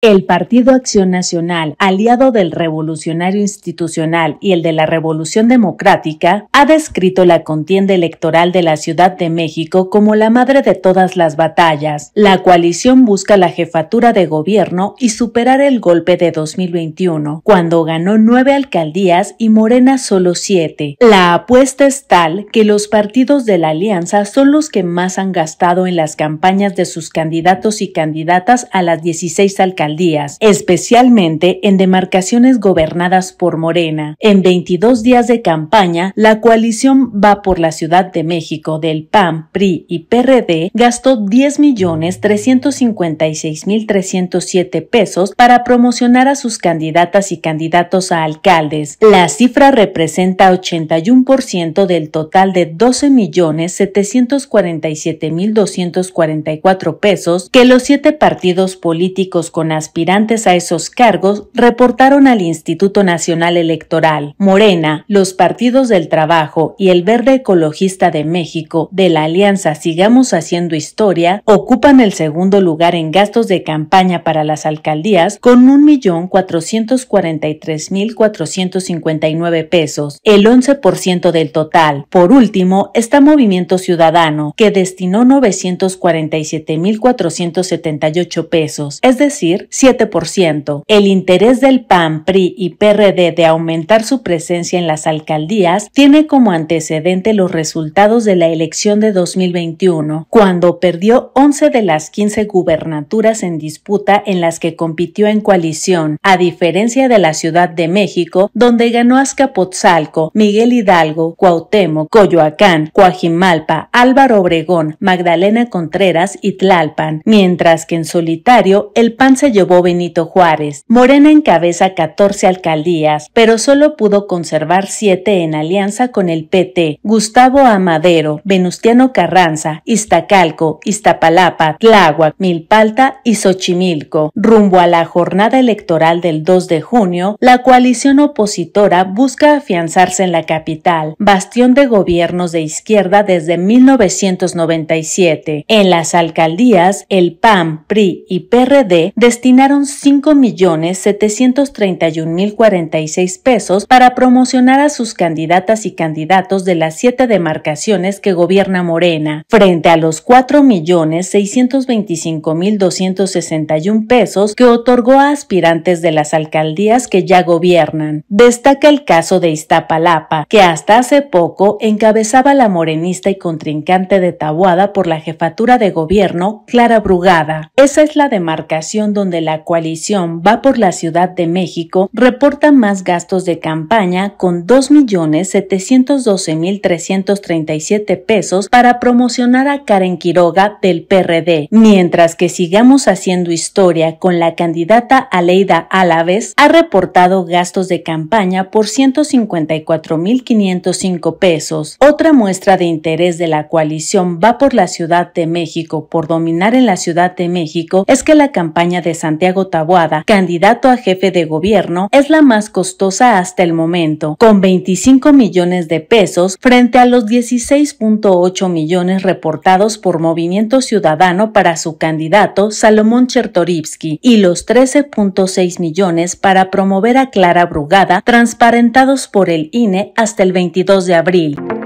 El Partido Acción Nacional, aliado del Revolucionario Institucional y el de la Revolución Democrática, ha descrito la contienda electoral de la Ciudad de México como la madre de todas las batallas. La coalición busca la jefatura de gobierno y superar el golpe de 2021, cuando ganó nueve alcaldías y Morena solo siete. La apuesta es tal que los partidos de la alianza son los que más han gastado en las campañas de sus candidatos y candidatas a las 16 alcaldías especialmente en demarcaciones gobernadas por Morena. En 22 días de campaña, la coalición va por la Ciudad de México del PAN, PRI y PRD gastó 10.356.307 pesos para promocionar a sus candidatas y candidatos a alcaldes. La cifra representa 81% del total de 12.747.244 pesos que los siete partidos políticos con aspirantes a esos cargos reportaron al Instituto Nacional Electoral. Morena, los partidos del Trabajo y el Verde Ecologista de México de la Alianza Sigamos Haciendo Historia ocupan el segundo lugar en gastos de campaña para las alcaldías con 1.443.459 pesos, el 11% del total. Por último, está Movimiento Ciudadano, que destinó 947.478 pesos, es decir, 7%. El interés del PAN, PRI y PRD de aumentar su presencia en las alcaldías tiene como antecedente los resultados de la elección de 2021, cuando perdió 11 de las 15 gubernaturas en disputa en las que compitió en coalición, a diferencia de la Ciudad de México, donde ganó Azcapotzalco, Miguel Hidalgo, Cuauhtémoc, Coyoacán, Cuajimalpa, Álvaro Obregón, Magdalena Contreras y Tlalpan, mientras que en solitario el PAN se llevó Benito Juárez. Morena encabeza 14 alcaldías, pero solo pudo conservar 7 en alianza con el PT. Gustavo Amadero, Venustiano Carranza, Iztacalco, Iztapalapa, Tláhuac, Milpalta y Xochimilco. Rumbo a la jornada electoral del 2 de junio, la coalición opositora busca afianzarse en la capital, bastión de gobiernos de izquierda desde 1997. En las alcaldías, el PAN, PRI y PRD destinan mil 5.731.046 pesos para promocionar a sus candidatas y candidatos de las siete demarcaciones que gobierna Morena, frente a los 4.625.261 pesos que otorgó a aspirantes de las alcaldías que ya gobiernan. Destaca el caso de Iztapalapa, que hasta hace poco encabezaba la morenista y contrincante de Tabuada por la jefatura de gobierno, Clara Brugada. Esa es la demarcación donde la coalición Va por la Ciudad de México reporta más gastos de campaña con 2.712.337 pesos para promocionar a Karen Quiroga del PRD, mientras que Sigamos Haciendo Historia con la candidata Aleida Álaves ha reportado gastos de campaña por 154.505 pesos. Otra muestra de interés de la coalición Va por la Ciudad de México por dominar en la Ciudad de México es que la campaña de San Santiago Tabuada, candidato a jefe de gobierno, es la más costosa hasta el momento, con 25 millones de pesos frente a los 16.8 millones reportados por Movimiento Ciudadano para su candidato Salomón Chertorivsky y los 13.6 millones para promover a Clara Brugada transparentados por el INE hasta el 22 de abril.